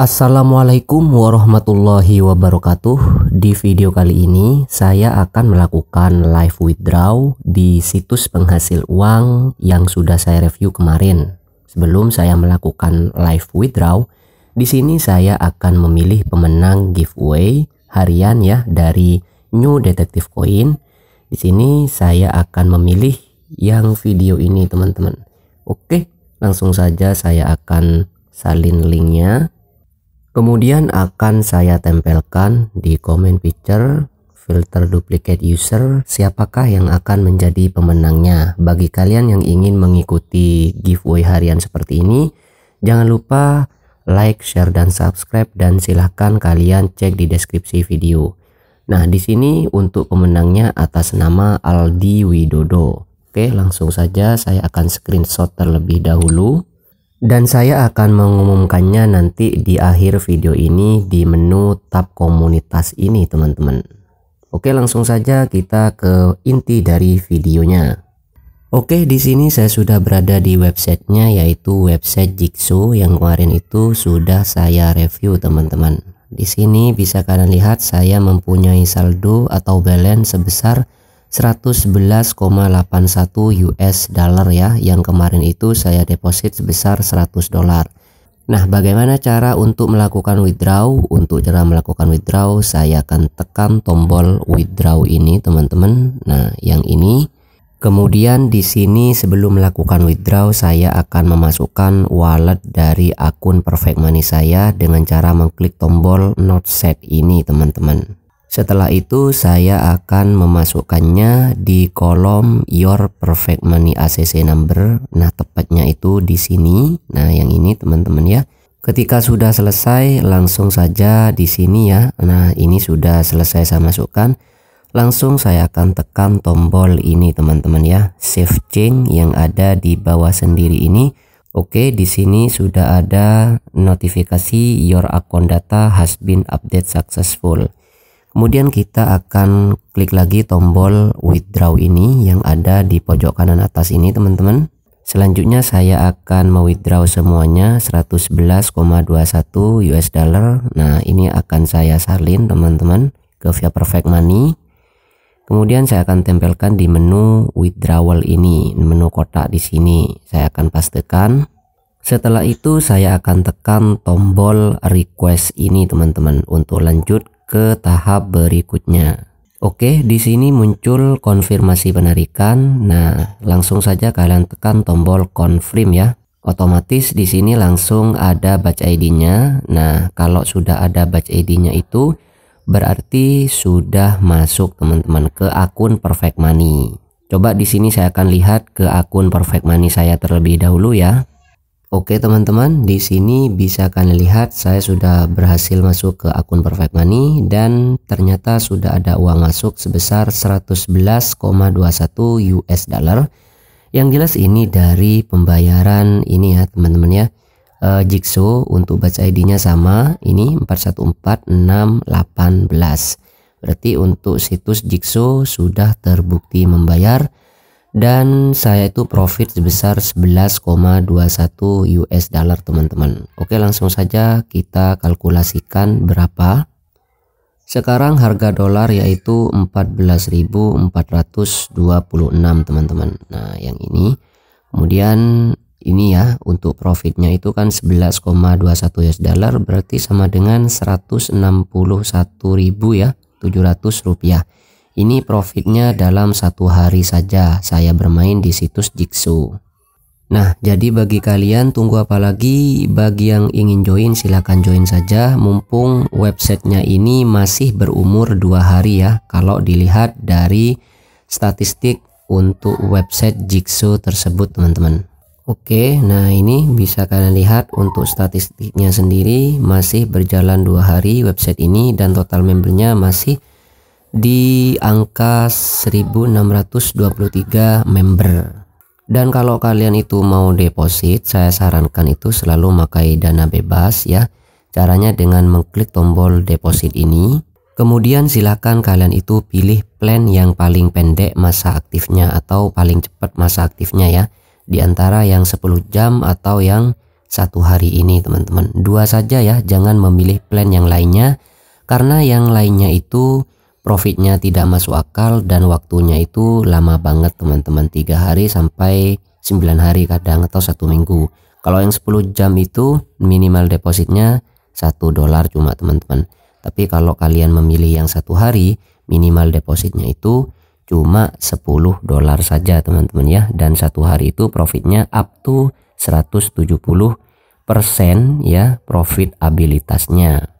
Assalamualaikum warahmatullahi wabarakatuh. Di video kali ini saya akan melakukan live withdraw di situs penghasil uang yang sudah saya review kemarin. Sebelum saya melakukan live withdraw, di sini saya akan memilih pemenang giveaway harian ya dari New Detective Coin. Di sini saya akan memilih yang video ini teman-teman. Oke, langsung saja saya akan salin linknya Kemudian akan saya tempelkan di comment picture filter duplicate user siapakah yang akan menjadi pemenangnya. Bagi kalian yang ingin mengikuti giveaway harian seperti ini, jangan lupa like, share dan subscribe dan silahkan kalian cek di deskripsi video. Nah, di sini untuk pemenangnya atas nama Aldi Widodo. Oke, langsung saja saya akan screenshot terlebih dahulu dan saya akan mengumumkannya nanti di akhir video ini di menu tab komunitas ini teman-teman Oke langsung saja kita ke inti dari videonya Oke di sini saya sudah berada di websitenya yaitu website Jigsaw yang kemarin itu sudah saya review teman-teman di sini bisa kalian lihat saya mempunyai saldo atau balance sebesar 111,81 US dollar ya yang kemarin itu saya deposit sebesar 100 dolar. Nah, bagaimana cara untuk melakukan withdraw? Untuk cara melakukan withdraw, saya akan tekan tombol withdraw ini, teman-teman. Nah, yang ini. Kemudian di sini sebelum melakukan withdraw, saya akan memasukkan wallet dari akun Perfect Money saya dengan cara mengklik tombol not set ini, teman-teman. Setelah itu saya akan memasukkannya di kolom your perfect money ACC number. Nah, tepatnya itu di sini. Nah, yang ini teman-teman ya. Ketika sudah selesai, langsung saja di sini ya. Nah, ini sudah selesai saya masukkan. Langsung saya akan tekan tombol ini teman-teman ya. Save change yang ada di bawah sendiri ini. Oke, di sini sudah ada notifikasi your account data has been update successful. Kemudian kita akan klik lagi tombol withdraw ini yang ada di pojok kanan atas ini teman-teman. Selanjutnya saya akan mewithdraw semuanya 111,21 US dollar. Nah, ini akan saya salin teman-teman ke Via Perfect Money. Kemudian saya akan tempelkan di menu withdrawal ini, menu kotak di sini. Saya akan pastekan. Setelah itu saya akan tekan tombol request ini teman-teman untuk lanjut ke tahap berikutnya. Oke, di sini muncul konfirmasi penarikan. Nah, langsung saja kalian tekan tombol confirm ya. Otomatis di sini langsung ada batch ID-nya. Nah, kalau sudah ada batch ID-nya itu berarti sudah masuk teman-teman ke akun Perfect Money. Coba di sini saya akan lihat ke akun Perfect Money saya terlebih dahulu ya. Oke teman-teman, di sini bisa kalian lihat saya sudah berhasil masuk ke akun Perfect Money dan ternyata sudah ada uang masuk sebesar 111,21 US dollar. Yang jelas ini dari pembayaran ini ya teman-teman ya. E, Jigsaw untuk baca ID-nya sama, ini 414618. Berarti untuk situs Jigsaw sudah terbukti membayar dan saya itu profit sebesar 11,21 US dollar teman-teman. Oke, langsung saja kita kalkulasikan berapa. Sekarang harga dolar yaitu 14.426 teman-teman. Nah, yang ini. Kemudian ini ya untuk profitnya itu kan 11,21 US dollar berarti sama dengan 161.700 ya, rupiah. Ini profitnya dalam satu hari saja saya bermain di situs Jigsaw. Nah, jadi bagi kalian tunggu apa lagi? Bagi yang ingin join silahkan join saja mumpung websitenya ini masih berumur dua hari ya kalau dilihat dari statistik untuk website Jigsaw tersebut teman-teman. Oke, nah ini bisa kalian lihat untuk statistiknya sendiri masih berjalan dua hari website ini dan total membernya masih di angka 1623 member dan kalau kalian itu mau deposit saya sarankan itu selalu memakai dana bebas ya caranya dengan mengklik tombol deposit ini kemudian silakan kalian itu pilih plan yang paling pendek masa aktifnya atau paling cepat masa aktifnya ya di antara yang 10 jam atau yang satu hari ini teman-teman dua saja ya jangan memilih plan yang lainnya karena yang lainnya itu profitnya tidak masuk akal dan waktunya itu lama banget teman-teman tiga -teman. hari sampai 9 hari kadang atau satu minggu kalau yang 10 jam itu minimal depositnya satu dolar cuma teman-teman tapi kalau kalian memilih yang satu hari minimal depositnya itu cuma 10 dolar saja teman-teman ya dan satu hari itu profitnya up to 170 persen ya profitabilitasnya